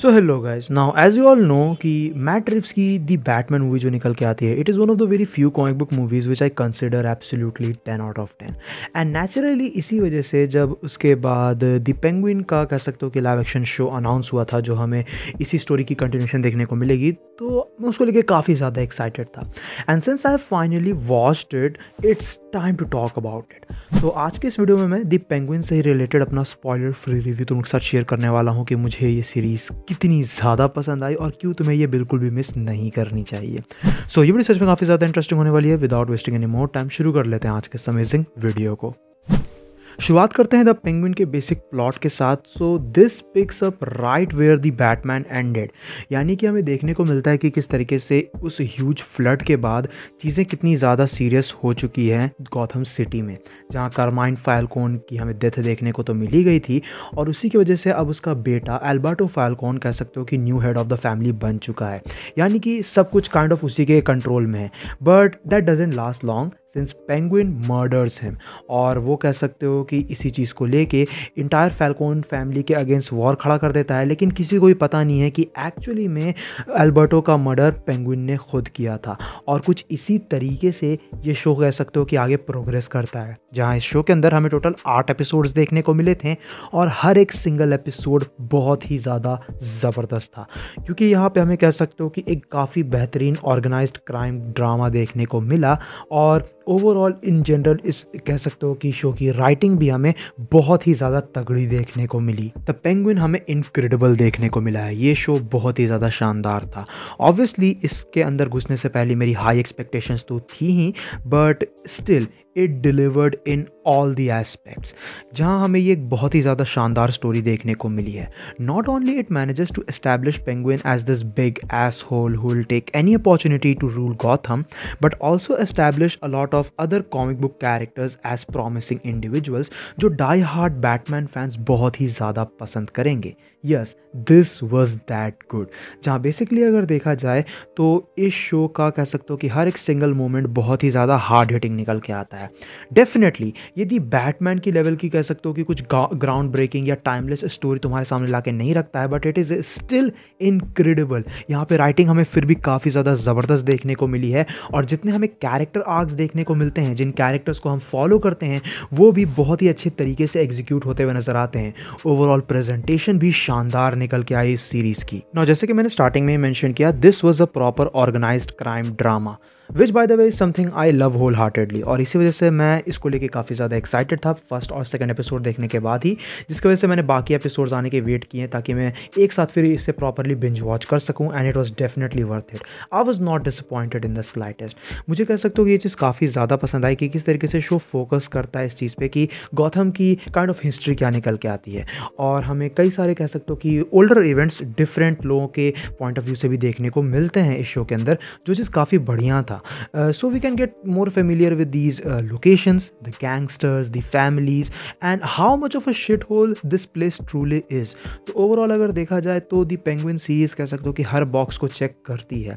So hello guys now as you all know कि Matt Reeves की the Batman movie जो निकल के आती है it is one of the very few comic book movies which I consider absolutely ten out of ten and naturally इसी वजह से जब उसके बाद दी पेंगुइन का कह सकते हो कि लाइव एक्शन शो अनाउंस हुआ था जो हमें इसी स्टोरी की कंटिन्यूशन देखने को मिलेगी तो मैं उसको लेके काफ़ी ज़्यादा एक्साइटेड था and since I finally watched it it's time to talk about it तो आज के इस वीडियो में मैं दी पेंगुइन से ही रिलेटेड अपना स्पॉयलर फ्री रिव्यू तुम्हारे साथ शेयर करने वाला हूँ कि मुझे ये सीरीज़ कितनी ज़्यादा पसंद आई और क्यों तुम्हें ये बिल्कुल भी मिस नहीं करनी चाहिए सो so, ये वीडियो सच में काफ़ी ज़्यादा इंटरेस्टिंग होने वाली है without wasting any more time शुरू कर लेते हैं आज के इस अमेजिंग वीडियो को शुरुआत करते हैं द पेंगुइन के बेसिक प्लॉट के साथ so this picks up right where the Batman ended यानी कि हमें देखने को मिलता है कि किस तरीके से उस ह्यूज फ्लड के बाद चीज़ें कितनी ज़्यादा सीरियस हो चुकी हैं गौथम सिटी में जहाँ कारमाइन फायलकोन की हमें डेथ देखने को तो मिली गई थी और उसी की वजह से अब उसका बेटा एल्बर्टो फायलकोन कह सकते हो कि new head of the family बन चुका है यानी कि सब कुछ काइंड kind ऑफ of उसी के कंट्रोल में है but that doesn't last long since Penguin murders हैं और वो कह सकते हो कि इसी चीज़ को लेके इंटायर फैलकोन फैमिली के अगेंस्ट वॉर खड़ा कर देता है लेकिन किसी को भी पता नहीं है कि एक्चुअली में अल्बर्टो का मर्डर पेंगुइन ने खुद किया था और कुछ इसी तरीके से ये शो कह सकते हो कि आगे प्रोग्रेस करता है जहाँ इस शो के अंदर हमें टोटल आठ एपिसोड्स देखने को मिले थे और हर एक सिंगल एपिसोड बहुत ही ज़्यादा ज़बरदस्त था क्योंकि यहाँ पे हमें कह सकते हो कि एक काफ़ी बेहतरीन ऑर्गेनाइज क्राइम ड्रामा देखने को मिला और ओवरऑल इन जनरल इस कह सकते हो कि शो की राइटिंग भी हमें बहुत ही ज़्यादा तगड़ी देखने को मिली द पेंगुइन हमें इनक्रेडिबल देखने को मिला है ये शो बहुत ही ज़्यादा शानदार था ऑब्वियसली इसके अंदर घुसने से पहले मेरी हाई एक्सपेक्टेशंस तो थी ही but still it delivered in all the aspects जहाँ हमें ये एक बहुत ही ज़्यादा शानदार स्टोरी देखने को मिली है not only it manages to establish Penguin as this big asshole who'll take any opportunity to rule Gotham but also establish a lot of other comic book characters as promising individuals जो die hard Batman fans बहुत ही ज़्यादा पसंद करेंगे yes this was that good जहाँ basically अगर देखा जाए तो इस शो का कह सकते हो कि हर एक सिंगल मोमेंट बहुत ही ज़्यादा हार्ड हिटिंग निकल के आता है डेफिनेटली यदि बैटमैन की लेवल की कह सकते हो कि कुछ ग्राउंड ब्रेकिंग या टाइमलेस स्टोरी तुम्हारे सामने ला नहीं रखता है but it is still incredible यहाँ पे राइटिंग हमें फिर भी काफ़ी ज़्यादा ज़बरदस्त देखने को मिली है और जितने हमें कैरेक्टर आर्ग्स देखने को मिलते हैं जिन कैरेक्टर्स को हम फॉलो करते हैं वो भी बहुत ही अच्छे तरीके से एग्जीक्यूट होते हुए नज़र आते हैं ओवरऑल प्रेजेंटेशन भी शानदार निकल के आई इस सीरीज़ की ना जैसे कि मैंने स्टार्टिंग में ही मैंशन किया this was a proper organise crime drama which by the way is something I love whole heartedly और इसी वजह से मैं इसको लेके काफ़ी ज़्यादा एक्साइटेड था फर्स्ट और सेकेंड एपिसोड देखने के बाद ही जिसकी वजह से मैंने बाकी एपिसोड्स आने के वेट किए ताकि मैं एक साथ फिर इसे प्रॉपरली बिंज वॉच कर सकूँ and it was definitely worth it I was not disappointed in the slightest मुझे कह सकते हो कि ये चीज़ काफ़ी ज़्यादा पसंद आई कि किस तरीके से शो फोकस करता है इस चीज़ पर कि गौथम की काइंड ऑफ हिस्ट्री क्या निकल के आती है और हमें कई सारे कह सकते हो कि ओल्डर इवेंट्स डिफरेंट लोगों के पॉइंट ऑफ व्यू से भी देखने को मिलते हैं इस शो के अंदर जो चीज़ काफ़ी बढ़िया था India. Uh, so we can get more familiar with these uh, locations, the gangsters, the families, and how much of a shithole this place truly is. तो ओवरऑल अगर देखा जाए तो दी पेंगुइन सीरीज कह सकते हो कि हर बॉक्स को चेक करती है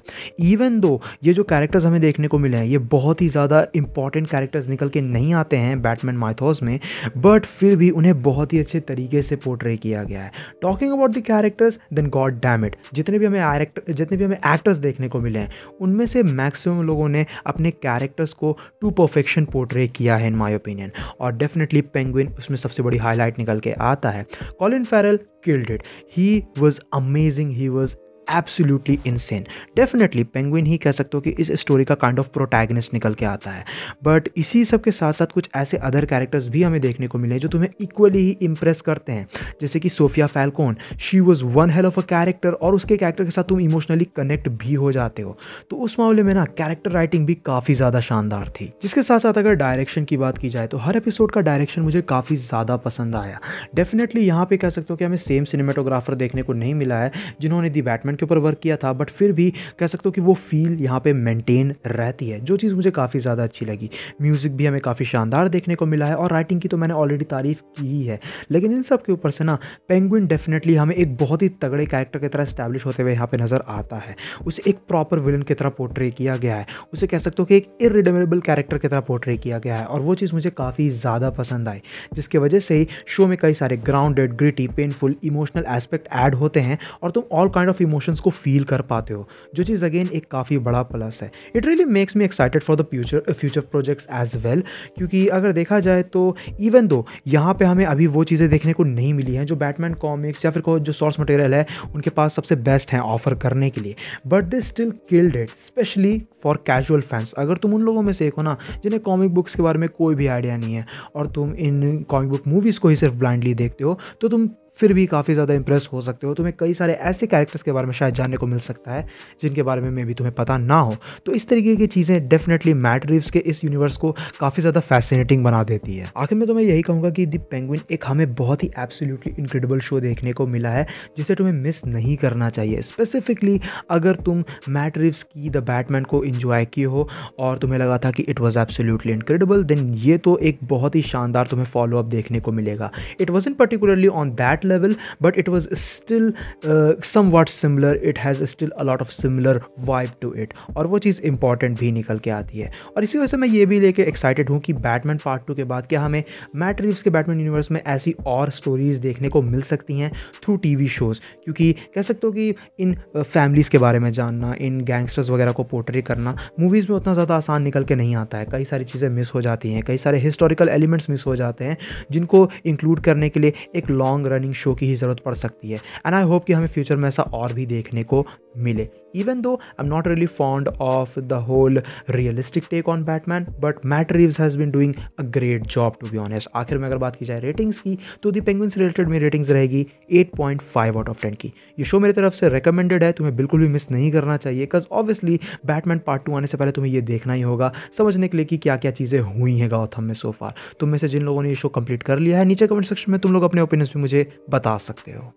इवन दो ये जो कैरेक्टर्स हमें देखने को मिले हैं ये बहुत ही ज़्यादा इंपॉर्टेंट कैरेक्टर्स निकल के नहीं आते हैं बैटमैन माइथोस में बट फिर भी उन्हें बहुत ही अच्छे तरीके से पोर्ट्रे किया गया है talking about the characters then god damn जितने भी हमें जितने भी हमें एक्टर्स देखने को मिले हैं उनमें से मैक्सिमम लोगों ने अपने कैरेक्टर्स को टू परफेक्शन पोर्ट्रे किया है इन माई ओपिनियन और डेफिनेटली पेंगुइन उसमें सबसे बड़ी हाईलाइट निकल के आता है Colin Farrell killed it he was amazing he was absolutely insane definitely Penguin ही कह सकते हो कि इस स्टोरी का काइंड ऑफ प्रोटैगनिस्ट निकल के आता है बट इसी सब के साथ साथ कुछ ऐसे अदर कैरेक्टर्स भी हमें देखने को मिले जो तुम्हें इक्वली ही इंप्रेस करते हैं जैसे कि Sofia Falcone she was one hell of a character और उसके कैरेक्टर के साथ तुम इमोशनली कनेक्ट भी हो जाते हो तो उस मामले में ना कैरेक्टर राइटिंग भी काफ़ी ज़्यादा शानदार थी जिसके साथ साथ अगर डायरेक्शन की बात की जाए तो हर एपिसोड का डायरेक्शन मुझे काफ़ी ज़्यादा पसंद आया डेफिनेटली यहाँ पे कह सकते हो कि हमें सेम सिनेमाटोग्राफर देखने को नहीं मिला है जिन्होंने दी बैटमैन डिपार्टमेंट के ऊपर वर्क किया था बट फिर भी कह सकते हो कि वो फील यहाँ पे मेंटेन रहती है जो चीज़ मुझे काफ़ी ज़्यादा अच्छी लगी म्यूज़िक भी हमें काफ़ी शानदार देखने को मिला है और राइटिंग की तो मैंने ऑलरेडी तारीफ की ही है लेकिन इन सब के ऊपर से ना पेंगुइन डेफिनेटली हमें एक बहुत ही तगड़े कैरेक्टर की तरह स्टैब्लिश होते हुए यहाँ पर नज़र आता है उसे एक प्रॉपर विलन की तरह पोर्ट्रे किया गया है उसे कह सकते हो कि एक इरिडेमेबल कैरेक्टर की तरह पोर्ट्रे किया गया है और वो चीज़ मुझे काफ़ी ज़्यादा पसंद आई जिसकी वजह से ही शो में कई सारे grounded gritty painful emotional aspect add होते हैं और तुम all kind of emotion emotions को फील कर पाते हो जो चीज़ अगेन एक काफ़ी बड़ा प्लस है it really makes me excited for the future future projects as well क्योंकि अगर देखा जाए तो इवन दो यहाँ पे हमें अभी वो चीज़ें देखने को नहीं मिली हैं जो बैटमैन कॉमिक्स या फिर जो सोर्स मटेरियल है उनके पास सबसे बेस्ट हैं ऑफर करने के लिए but they still killed it specially for casual fans अगर तुम उन लोगों में से एक हो ना जिन्हें कॉमिक बुक्स के बारे में कोई भी आइडिया नहीं है और तुम इन कॉमिक बुक मूवीज़ को ही सिर्फ ब्लाइंडली देखते हो तो तुम फिर भी काफ़ी ज़्यादा इंप्रेस हो सकते हो तुम्हें कई सारे ऐसे कैरेक्टर्स के बारे में शायद जानने को मिल सकता है जिनके बारे में मे भी तुम्हें पता ना हो तो इस तरीके की चीज़ें डेफिनेटली मैट रिव्स के इस यूनिवर्स को काफ़ी ज़्यादा फैसिनेटिंग बना देती है आखिर में तो मैं यही कहूँगा कि दी पेंगुइन एक हमें बहुत ही एब्सोल्यूटली इनक्रेडिबल शो देखने को मिला है जिसे तुम्हें मिस नहीं करना चाहिए स्पेसिफिकली अगर तुम मैट रिव्स की द बैटमैन को इन्जॉय किए हो और तुम्हें लगा था कि it was absolutely incredible then ये तो एक बहुत ही शानदार तुम्हें फॉलोअप देखने को मिलेगा it was particularly on that that level but it was still uh, somewhat similar it has still a lot of similar vibe to it और वो चीज़ इंपॉर्टेंट भी निकल के आती है और इसी वजह से मैं ये भी लेके एक्साइटेड हूँ कि बैटमैन पार्ट टू के बाद क्या हमें मैट रिव्स के बैटमैन यूनिवर्स में ऐसी और स्टोरीज़ देखने को मिल सकती हैं थ्रू टी वी शोज़ क्योंकि कह सकते हो कि इन फैमिलीज़ uh, के बारे में जानना इन गैंगस्टर्स वगैरह को पोर्ट्रे करना मूवीज़ में उतना ज़्यादा आसान निकल के नहीं आता है कई सारी चीज़ें मिस हो जाती हैं कई सारे हिस्टोरिकल एलिमेंट्स मिस हो जाते हैं जिनको इंक्लूड करने के लिए एक लॉन्ग रनिंग रनिंग शो की ही ज़रूरत पड़ सकती है एंड आई होप कि हमें फ्यूचर में ऐसा और भी देखने को मिले even though I am not really fond of the whole realistic take on Batman but Matt Reeves has been doing a great job to be honest आखिर में अगर बात की जाए रेटिंग्स की तो दी पेंगुइन्स रिलेटेड मेरी रेटिंग्स रहेगी 8.5 आउट ऑफ टेन की ये शो मेरी तरफ से रिकमेंडेड है तुम्हें बिल्कुल भी मिस नहीं करना चाहिए because obviously Batman part two आने से पहले तुम्हें यह देखना ही होगा समझने के लिए कि क्या क्या चीज़ें हुई हैं गौथम में सोफार तुम में से जिन लोगों ने ये शो कंप्लीट कर लिया है नीचे कमेंट सेक्शन में तुम लोग अपने ओपिनियंस भी मुझे बता सकते हो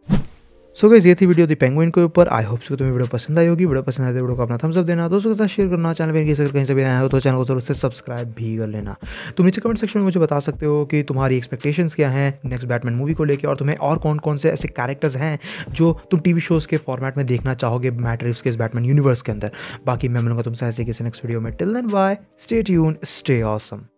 सो so ये थी वीडियो दी पेंगुइन के ऊपर आई होप सो तुम्हें वीडियो पसंद आई होगी वीडियो पसंद आए तो वीडियो को अपना थम्स अप देना दोस्तों के साथ शेयर करना चैनल पर अगर कहीं से भी आया हो तो चैनल को जरूर से सब्सक्राइब भी कर लेना तुम तो नीचे कमेंट सेक्शन में मुझे बता सकते हो कि तुम्हारी एक्सपेक्टेशन क्या है नेक्स्ट बैटमैन मूवी को लेकर और तुम्हें और कौन कौन से ऐसे कैरेक्टर्स हैं जो तुम टी शोज़ के फॉर्मेट में देखना चाहोगे मैट के इस बैटमैन यूनिवर्स के अंदर बाकी मैं मिलूंगा तुमसे ऐसे किसी नेक्स्ट वीडियो में till then bye stay tune stay awesome